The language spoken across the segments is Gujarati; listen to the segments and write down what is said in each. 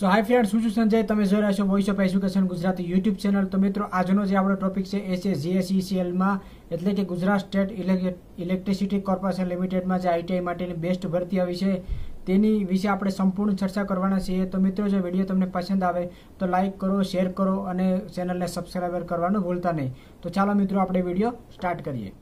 સો હાઈ ફ્રેન્ડ શું છું સંજય તમે જોઈ રહ્યા છો voice of education Gujarati YouTube channel તો મિત્રો આજનો જે આપણો ટોપિક છે એ છે જીએસઈસીએલમાં e એટલે કે ગુજરાત સ્ટેટ ઇલેક્ટ્રિસિટી કોર્પોરેશન લિમિટેડમાં જે આઈટીઆઈ માટેની બેસ્ટ ભરતી આવી છે તેની વિશે આપણે સંપૂર્ણ ચર્ચા કરવાના છીએ તો મિત્રો જો વિડીયો તમને પસંદ આવે તો લાઇક કરો શેર કરો અને ચેનલને સબસ્ક્રાઈબર કરવાનું ભૂલતા નહીં તો ચાલો મિત્રો આપણે વિડીયો સ્ટાર્ટ કરીએ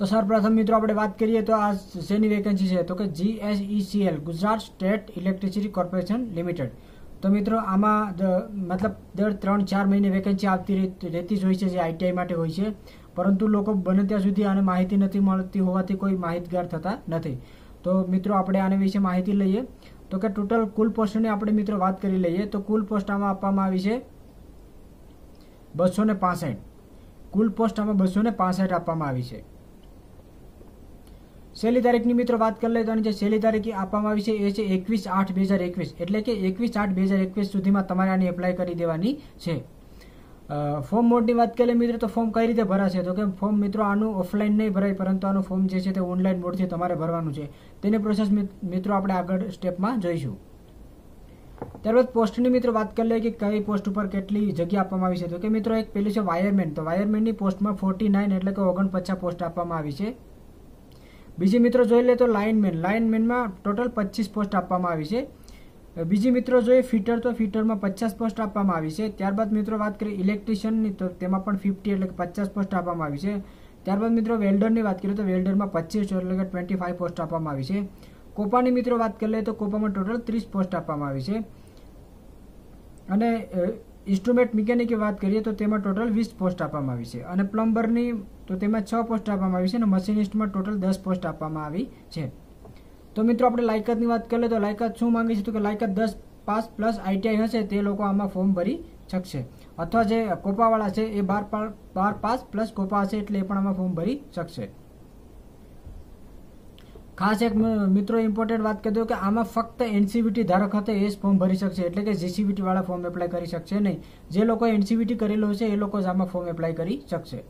તો સૌપ્રથમ મિત્રો આપણે વાત કરીએ તો આ શેની વેકેન્સી છે તો કે GSECL e Gujarat state electricity corporation limited તો મિત્રો આમાં મતલબ દર ત્રણ ચાર મહિને વેકેન્સી આવતી રહેતી જ હોય છે જે આઈટીઆઈ માટે હોય છે પરંતુ લોકો બને ત્યાં સુધી આને માહિતી નથી મળતી હોવાથી કોઈ માહિતગાર થતા નથી તો મિત્રો આપણે આને વિશે માહિતી લઈએ તો કે ટોટલ કુલ પોસ્ટની આપણે મિત્રો વાત કરી લઈએ તો કુલ પોસ્ટ આમાં આપવામાં આવી છે બસો ને કુલ પોસ્ટ આમાં બસો ને આપવામાં આવી છે છેલ્લી તારીખની મિત્રો વાત કરી લઈએ તો જે છેલ્લી તારીખ આપવામાં આવી છે એ છે એકવીસ આઠ બે હજાર એકવીસ એટલે કે એકવીસ આઠ બે હજાર એકવીસ સુધીમાં તમારે આની એપ્લાય કરી દેવાની છે ફોર્મ મોડની વાત કરીએ મિત્રો તો ફોર્મ કઈ રીતે ભરાશે તો કે ફોર્મ મિત્રો આનું ઓફલાઈન નહીં ભરાય પરંતુ આનું ફોર્મ જે છે તે ઓનલાઈન મોડથી તમારે ભરવાનું છે તેની પ્રોસેસ મિત્રો આપણે આગળ સ્ટેપમાં જોઈશું ત્યારબાદ પોસ્ટની મિત્રો વાત કરી લઈએ કે કઈ પોસ્ટ ઉપર કેટલી જગ્યા આપવામાં આવી છે તો કે મિત્રો એક પેલી છે વાયરમેન તો વાયરમેનની પોસ્ટમાં ફોર્ટી નાઇન એટલે કે ઓગણપચાસ પોસ્ટ આપવામાં આવી છે બીજી મિત્રો જોઈ લે તો લાઇનમેન લાઇનમેનમાં ટોટલ પચીસ પોસ્ટ આપવામાં આવી છે બીજી મિત્રો જોઈએ ફિટર તો ફિટરમાં પચાસ પોસ્ટ આપવામાં આવી છે ત્યારબાદ મિત્રો વાત કરીએ ઇલેક્ટ્રિશિયનની તો તેમાં પણ ફિફ્ટી એટલે કે પચાસ પોસ્ટ આપવામાં આવી છે ત્યારબાદ મિત્રો વેલ્ડરની વાત કરીએ તો વેલ્ડરમાં પચીસ એટલે કે ટ્વેન્ટી ફાઇવ પોસ્ટ આપવામાં આવી છે કોપાની મિત્રો વાત કરી લઈએ તો કોપામાં ટોટલ ત્રીસ પોસ્ટ આપવામાં આવી છે અને ઇન્સ્ટ્રુમેન્ટ મિકેનિકની વાત કરીએ તો તેમાં ટોટલ વીસ પોસ્ટ આપવામાં આવી છે અને પ્લમ્બરની તો તેમાં છ પોસ્ટ આપવામાં આવી છે અને મશીનિસ્ટમાં ટોટલ દસ પોસ્ટ આપવામાં આવી છે તો મિત્રો આપણે લાયકાતની વાત કરીએ તો લાયકાત શું માંગે છે તો કે લાયકાત દસ પાસ પ્લસ આઈટીઆઈ હશે તે લોકો આમાં ફોર્મ ભરી શકશે અથવા જે કોપાવાળા છે એ બાર બાર પાસ પ્લસ કોપા હશે એટલે એ પણ આમાં ફોર્મ ભરી શકશે ખાસ એક મિત્રો ઇમ્પોર્ટન્ટ વાત કરી દો કે આમાં ફક્ત એનસીબીટી ધારક હતો એ જ ફોર્મ ભરી શકશે એટલે કે જીસીબીટીવાળા ફોર્મ એપ્લાય કરી શકશે નહીં જે લોકો એનસીબીટી કરેલું હશે એ લોકો જ આમાં ફોર્મ એપ્લાય કરી શકશે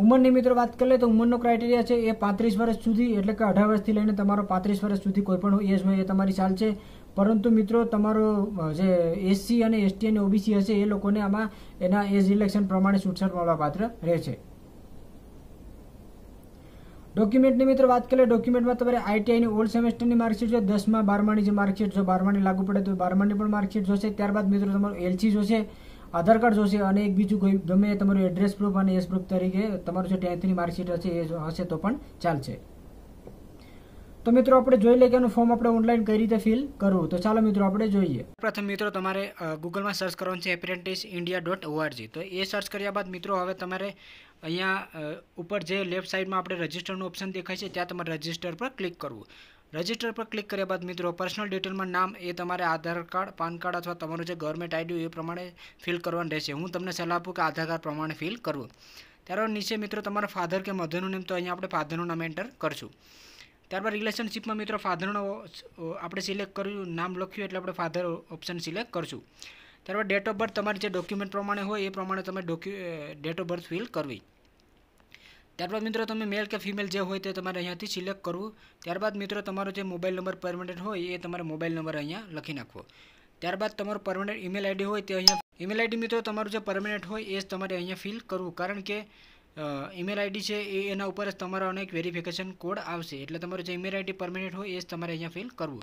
ઉંમરની મિત્રો વાત કરીએ તો ઉંમરનો ક્રાઇટેરિયા છે એ પાંત્રીસ વર્ષ સુધી એટલે કે અઢાર વર્ષથી લઈને તમારો પાંત્રીસ વર્ષ સુધી કોઈ પણ એજમાં એ તમારી ચાલશે પરંતુ મિત્રો તમારો જે એસસી અને એસટી અને ઓબીસી હશે એ લોકોને આમાં એના એજ ઇલેક્શન પ્રમાણે છૂટછાટ મળવાપાત્ર રહેશે ડોક્યુમેન્ટની મિત્રો વાત કરીએ ડોક્યુમેન્ટમાં તમારે આઈટીઆઈની ઓલ્ડ સેમેસ્ટરની માર્કશીટ જો દસમાં બારમાની જે માર્કશીટ જો બારમાની લાગુ પડે તો બારમાની પણ માર્કશીટ જોશે ત્યારબાદ મિત્રો તમારું એલસી જોશે આધાર કાર્ડ જોશે અને એક બીજું કોઈ ગમે તમારું એડ્રેસ પ્રૂફ અને એસ પ્રૂફ તરીકે તમારું જે ટેન્થની માર્કશીટ હશે એ હશે તો પણ ચાલશે તો મિત્રો આપણે જોઈ લઈએ કે એનું ફોર્મ આપણે ઓનલાઈન કઈ રીતે ફિલ કરવું તો ચાલો મિત્રો આપણે જોઈએ પ્રથમ મિત્રો તમારે ગૂગલમાં સર્ચ કરવાનું છે એપ્રેન્ટિસ ઇન્ડિયા ડોટ ઓઆરજી તો એ સર્ચ કર્યા બાદ મિત્રો હવે તમારે અહીંયા ઉપર જે લેફ્ટ સાઈડમાં આપણે રજિસ્ટરનું ઓપ્શન દેખાય છે ત્યાં તમારે રજિસ્ટર પર ક્લિક કરવું રજિસ્ટર પર ક્લિક કર્યા બાદ મિત્રો પર્સનલ ડિટેલમાં નામ એ તમારે આધાર કાર્ડ પાન કાર્ડ અથવા તમારું જે ગવર્મેન્ટ આઈડી એ પ્રમાણે ફિલ કરવાનું રહેશે હું તમને સલાહ આપું કે આધાર કાર્ડ પ્રમાણે ફિલ કરવું ત્યારબાદ નીચે મિત્રો તમારા ફાધર કે મધરનું નેમ તો અહીંયા આપણે ફાધરનું નામ એન્ટર કરશું ત્યારબાદ રિલેશનશિપમાં મિત્રો ફાધરનો આપણે સિલેક્ટ કર્યું નામ લખ્યું એટલે આપણે ફાધર ઓપ્શન સિલેક્ટ કરશું ત્યારબાદ ડેટ ઓફ બર્થ તમારી જે ડોક્યુમેન્ટ પ્રમાણે હોય એ પ્રમાણે તમે ડોક્યુ ડેટ ઓફ બર્થ ફિલ કરવી ત્યારબાદ મિત્રો તમે મેલ કે ફિમેલ જે હોય તે તમારે અહીંયાથી સિલેક્ટ કરવું ત્યારબાદ મિત્રો તમારો જે મોબાઈલ નંબર પરમનન્ટ હોય એ તમારો મોબાઈલ નંબર અહીંયા લખી નાખવો ત્યારબાદ તમારો પરમનન્ટ ઇમેલ આઈડી હોય તે અહીંયા ઇમેલ આઈડી મિત્રો તમારું જે પરમનન્ટ હોય એ જ તમારે અહીંયા ફિલ કરવું કારણ કે ઈમેલ આઈડી છે એ એના ઉપર જ તમારો એક વેરિફિકેશન કોડ આવશે એટલે તમારું જે ઈમેલ આઈડી પરમિનેન્ટ હોય એ જ તમારે અહીંયા ફિલ કરવું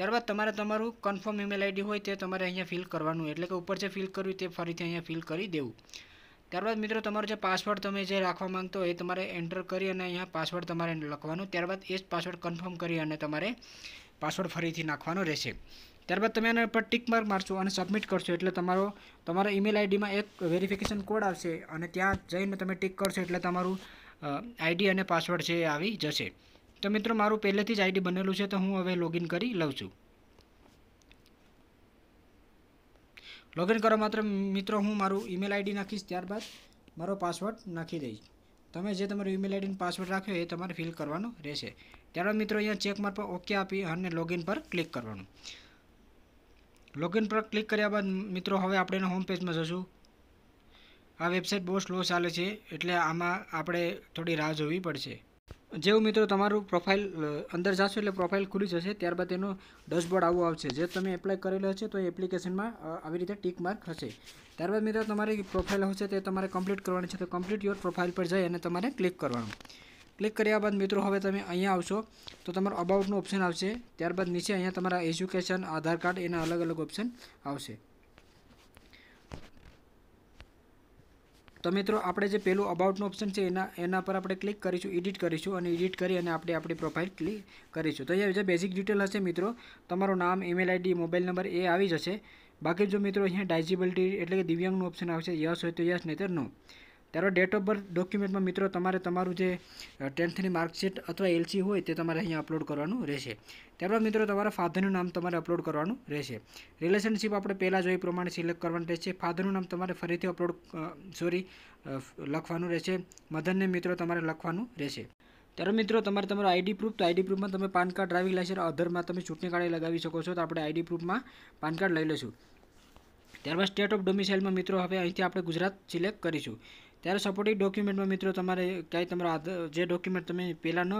ત્યારબાદ તમારે તમારું કન્ફર્મ ઈમેલ આઈડી હોય તે તમારે અહીંયા ફિલ કરવાનું એટલે કે ઉપર જે ફિલ કરવી તે ફરીથી અહીંયા ફિલ કરી દેવું ત્યારબાદ મિત્રો તમારો જે પાસવર્ડ તમે જે રાખવા માગતો હોય એ તમારે એન્ટર કરી અને અહીંયા પાસવર્ડ તમારે લખવાનું ત્યારબાદ એ જ પાસવર્ડ કન્ફર્મ કરી અને તમારે પાસવર્ડ ફરીથી નાખવાનો રહેશે ત્યારબાદ તમે એના પર ટીક માર્ક મારશો અને સબમિટ કરશો એટલે તમારો તમારા ઈમેલ આઈડીમાં એક વેરિફિકેશન કોડ આવશે અને ત્યાં જઈને તમે ટીક કરશો એટલે તમારું આઈડી અને પાસવર્ડ છે એ આવી જશે તો મિત્રો મારું પહેલેથી જ આઈડી બનેલું છે તો હું હવે લોગિન કરી લઉં છું લોગિન કરો માત્ર મિત્રો હું મારું ઈમેલ આઈડી નાખીશ ત્યારબાદ મારો પાસવર્ડ નાખી દઈશ તમે જે તમારો ઈમેલ આઈડીનો પાસવર્ડ રાખ્યો એ તમારે ફિલ કરવાનો રહેશે ત્યારબાદ મિત્રો અહીંયા ચેકમાર પર ઓકે આપી અને લોગિન પર ક્લિક કરવાનું લોગિન પર ક્લિક કર્યા બાદ મિત્રો હવે આપણે એના હોમ પેજમાં જશું આ વેબસાઇટ બહુ સ્લો ચાલે છે એટલે આમાં આપણે થોડી રાહ જોવી પડશે જેવું મિત્રો તમારું પ્રોફાઇલ અંદર જશો એટલે પ્રોફાઇલ ખુલી જશે ત્યારબાદ તેનું ડેશબોર્ડ આવું આવશે જે તમે એપ્લાય કરેલો છે તો એ એપ્લિકેશનમાં આવી રીતે ટીક માર્ક હશે ત્યારબાદ મિત્રો તમારી પ્રોફાઇલ હશે તે તમારે કમ્પ્લીટ કરવાની છે તો કમ્પ્લીટ યોર પ્રોફાઇલ પર જઈ અને તમારે ક્લિક કરવાનું ક્લિક કર્યા બાદ મિત્રો હવે તમે અહીંયા આવશો તો તમારો અબાઉટનું ઓપ્શન આવશે ત્યારબાદ નીચે અહીંયા તમારા એજ્યુકેશન આધાર કાર્ડ એના અલગ અલગ ઓપ્શન આવશે તો મિત્રો આપણે જે પેલું અબાઉટનું ઓપ્શન છે એના એના પર આપણે ક્લિક કરીશું એડિટ કરીશું અને એડિટ કરી અને આપણે આપણી પ્રોફાઇલ ક્લિક કરીશું તો અહીંયા જે બેઝિક ડિટેલ હશે મિત્રો તમારું નામ ઈમેલ આઈડી મોબાઈલ નંબર એ આવી જશે બાકી જો મિત્રો અહીંયા ડાયજેબિલિટી એટલે કે દિવ્યાંગનું ઓપ્શન આવશે યસ હોય તો યસ નહીં તો નો ત્યારબાદ ડેટ ઓફ બર્થ ડોક્યુમેન્ટમાં મિત્રો તમારે તમારું જે ટેન્થની માર્કશીટ અથવા એલસી હોય તે તમારે અહીંયા અપલોડ કરવાનું રહેશે ત્યારબાદ મિત્રો તમારા ફાધરનું નામ તમારે અપલોડ કરવાનું રહેશે રિલેશનશીપ આપણે પહેલાં જોઈ પ્રમાણે સિલેક્ટ કરવાનું રહેશે ફાધરનું નામ તમારે ફરીથી અપલોડ સોરી લખવાનું રહેશે મધનને મિત્રો તમારે લખવાનું રહેશે ત્યારે મિત્રો તમારે તમારું આઈડી પ્રૂફ તો આઈડી પ્રૂફમાં તમે પાન કાર્ડ ડ્રાઇવિંગ લાઇસન્સ અધરમાં તમે ચૂંટણી કાર્ડ લગાવી શકો છો તો આપણે આઈડી પ્રૂફમાં પાન કાર્ડ લઈ લઈશું ત્યારબાદ સ્ટેટ ઓફ ડોમિસાઇલમાં મિત્રો હવે અહીંથી આપણે ગુજરાત સિલેક્ટ કરીશું ત્યારે સપોર્ટિવ ડોક્યુમેન્ટમાં મિત્રો તમારે ક્યાંય તમારા જે ડોક્યુમેન્ટ તમે પહેલાં ન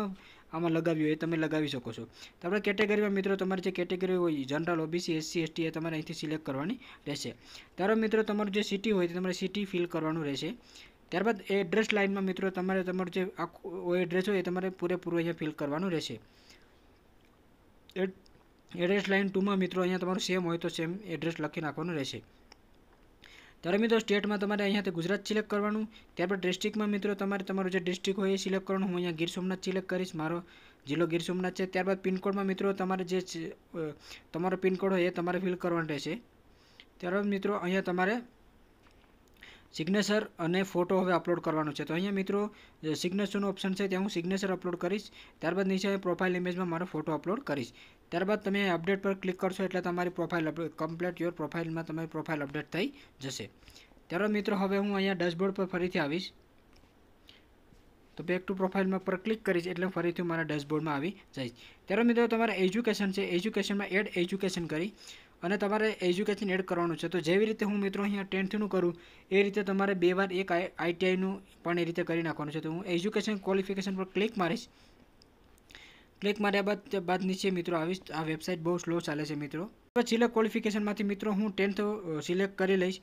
આમાં લગાવ્યું એ તમે લગાવી શકો છો તો કેટેગરીમાં મિત્રો તમારી જે કેટેગરી હોય જનરલ ઓબીસી એસસી એસટી એ તમારે અહીંથી સિલેક્ટ કરવાની રહેશે ત્યારબાદ મિત્રો તમારું જે સિટી હોય તે તમારે સિટી ફિલ કરવાનું રહેશે ત્યારબાદ એડ્રેસ લાઇનમાં મિત્રો તમારે તમારું જે આખું એડ્રેસ હોય એ તમારે પૂરેપૂરું અહીંયા ફિલ કરવાનું રહેશે એડ્રેસ લાઇન ટુમાં મિત્રો અહીંયા તમારું સેમ હોય તો સેમ એડ્રેસ લખી નાખવાનું રહેશે ત્યારે મિત્રો સ્ટેટમાં તમારે અહીંયા ગુજરાત સિલેક્ટ કરવાનું ત્યારબાદ ડિસ્ટ્રિક્ટમાં મિત્રો તમારે તમારું જે ડિસ્ટ્રિક્ટ હોય એ સિલેક્ટ કરવાનું હું અહીંયા ગીર સોમનાથ સિલેક્ટ કરીશ મારો જિલ્લો ગીર સોમનાથ છે ત્યારબાદ પિનકોડમાં મિત્રો તમારે જે તમારો પિનકોડ હોય એ તમારે ફિલ કરવાનો રહેશે ત્યારબાદ મિત્રો અહીંયા તમારે સિગ્નેચર અને ફોટો હવે અપલોડ કરવાનો છે તો અહીંયા મિત્રો સિગ્નેચરનો ઓપ્શન છે ત્યાં હું સિગ્નેચર અપલોડ કરીશ ત્યારબાદ નીચે પ્રોફાઇલ ઇમેજમાં મારો ફોટો અપલોડ કરીશ ત્યારબાદ તમે અપડેટ પર ક્લિક કરશો એટલે તમારી પ્રોફાઇલ અપડેટ કમ્પ્લીટ યોર પ્રોફાઇલમાં તમારી પ્રોફાઇલ અપડેટ થઈ જશે ત્યારબાદ મિત્રો હવે હું અહીંયા ડેશબોર્ડ પર ફરીથી આવીશ તો બેક ટુ પ્રોફાઇલમાં પર ક્લિક કરીશ એટલે ફરીથી હું મારા ડેશબોર્ડમાં આવી જઈશ ત્યારબાદ મિત્રો તમારે એજ્યુકેશન છે એજ્યુકેશનમાં એડ એજ્યુકેશન કરી અને તમારે એજ્યુકેશન એડ કરવાનું છે તો જેવી રીતે હું મિત્રો અહીંયા ટેન્થનું કરું એ રીતે તમારે બે વાર એક આઈ આઈટીઆઈનું પણ એ રીતે કરી નાખવાનું છે તો હું એજ્યુકેશન ક્વોલિફિકેશન પર ક્લિક મારીશ ક્લિક માર્યા બાદ બાદ નીચે મિત્રો આવીશ આ વેબસાઇટ બહુ સ્લો ચાલે છે મિત્રો સિલેક્ટ ક્વોલિફિકેશનમાંથી મિત્રો હું ટેન્થ સિલેક્ટ કરી લઈશ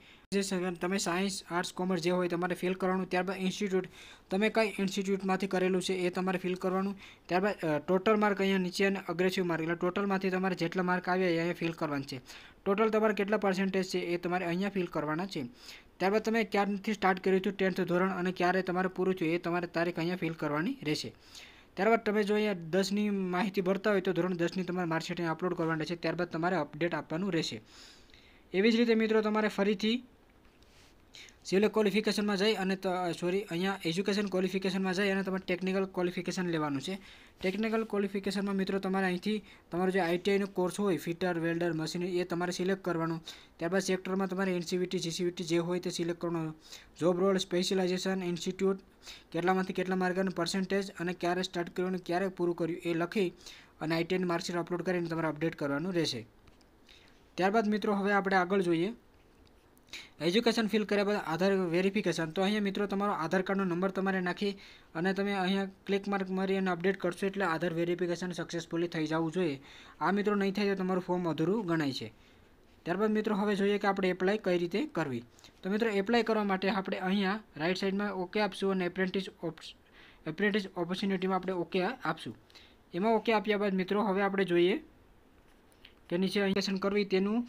તમે સાયન્સ આર્ટ્સ કોમર્સ જે હોય તમારે ફિલ કરવાનું ત્યારબાદ ઇન્સ્ટિટ્યૂટ તમે કઈ ઇન્સ્ટિટ્યૂટમાંથી કરેલું છે એ તમારે ફિલ કરવાનું ત્યારબાદ ટોટલ માર્ક અહીંયા નીચે અને અગ્રેસિવ માર્ક એટલે ટોટલમાંથી તમારે જેટલા માર્ક આવ્યા એ અહીંયા ફિલ કરવાનું છે ટોટલ તમારે કેટલા પર્સન્ટેજ છે એ તમારે અહીંયા ફિલ કરવાના છે ત્યારબાદ તમે ક્યારથી સ્ટાર્ટ કર્યું હતું ટેન્થ ધોરણ અને ક્યારે તમારે પૂરું થયું એ તમારે તારીખ અહીંયા ફિલ કરવાની રહેશે ત્યારબાદ તમે જો અહીંયા દસની માહિતી ભરતા હોય તો ધોરણ દસની તમારે માર્કશીટ અપલોડ કરવાની છે ત્યારબાદ તમારે અપડેટ આપવાનું રહેશે એવી જ રીતે મિત્રો તમારે ફરીથી સિવિલ ક્વોલિફિકેશનમાં e જઈ અને સોરી અહીંયા એજ્યુકેશન ક્વોલિફિકેશનમાં જઈ અને તમારે ટેકનિકલ ક્વોલિફિકેશન લેવાનું છે ટેકનિકલ ક્વોલિફિકેશનમાં મિત્રો તમારે અહીંથી તમારો જે આઈટીઆઈનો કોર્સ હોય ફિટર વેલ્ડર મશીન એ તમારે સિલેક્ટ કરવાનું ત્યારબાદ સેક્ટરમાં તમારે એનસીવીટી જીસીવીટી e e જે હોય તે સિલેક્ટ કરવાનો જોબ રોલ સ્પેશિયલાઇઝેશન ઇન્સ્ટિટ્યૂટ કેટલામાંથી કેટલા માર્કનું પર્સન્ટેજ અને ક્યારે સ્ટાર્ટ કર્યું અને ક્યારે પૂરું કર્યું એ લખી અને આઈટીઆઈ માર્કશીટ અપલોડ કરીને તમારે અપડેટ કરવાનું રહેશે ત્યારબાદ મિત્રો હવે આપણે આગળ જોઈએ એજ્યુકેશન ફિલ કર્યા બાદ આધાર વેરિફિકેશન તો અહીંયા મિત્રો તમારો આધાર કાર્ડનો નંબર તમારે નાખી અને તમે અહીંયા ક્લિક માર્ક મારી અને અપડેટ કરશો એટલે આધાર વેરિફિકેશન સક્સેસફુલી થઈ જવું જોઈએ આ મિત્રો નહીં થાય તો તમારું ફોર્મ અધૂરું ગણાય છે ત્યારબાદ મિત્રો હવે જોઈએ કે આપણે એપ્લાય કઈ રીતે કરવી તો મિત્રો એપ્લાય કરવા માટે આપણે અહીંયા રાઇટ સાઈડમાં ઓકે આપશું અને એપ્રેન્ટિસ એપ્રેન્ટિસ ઓપોર્ચ્યુનિટીમાં આપણે ઓકે આપશું એમાં ઓકે આપ્યા બાદ મિત્રો હવે આપણે જોઈએ કે નીચે અહીંયા કરવી તેનું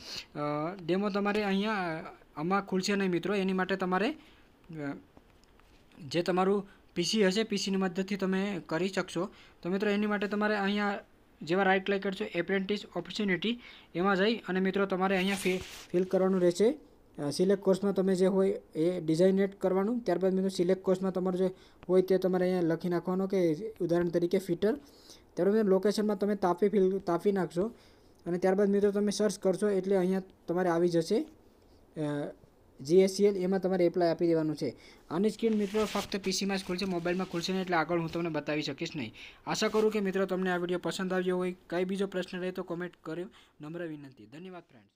ડેમો તમારે અહીંયા આમાં ખુલશે નહીં મિત્રો એની માટે તમારે જે તમારું પીસી હશે પીસીની મદદથી તમે કરી શકશો તો મિત્રો એની માટે તમારે અહીંયા જેવા રાઇટ ક્લિક કરશો એપ્રેન્ટિસ ઓપોર્ચ્યુનિટી એમાં જઈ અને મિત્રો તમારે અહીંયા ફિલ કરવાનું રહેશે સિલેક્ટ કોર્સમાં તમે જે હોય એ ડિઝાઇનેટ કરવાનું ત્યારબાદ મિત્રો સિલેક્ટ કોર્સમાં તમારું જે હોય તે તમારે અહીંયા લખી નાખવાનું કે ઉદાહરણ તરીકે ફિટર ત્યારબાદ લોકેશનમાં તમે તાપી ફિલ તાપી નાખશો અને ત્યારબાદ મિત્રો તમે સર્ચ કરશો એટલે અહીંયા તમારે આવી જશે જીએસસીએલ એમાં તમારે એપ્લાય આપી દેવાનું છે અને સ્કીન મિત્રો ફક્ત પીસીમાં જ ખુલશે મોબાઈલમાં ખુલશે નહીં એટલે આગળ હું તમને બતાવી શકીશ નહીં આશા કરું કે મિત્રો તમને આ વિડીયો પસંદ આવ્યો હોય કંઈ બીજો પ્રશ્ન રહે તો કોમેન્ટ કર્યો નમ્ર વિનંતી ધન્યવાદ ફ્રેન્ડ્સ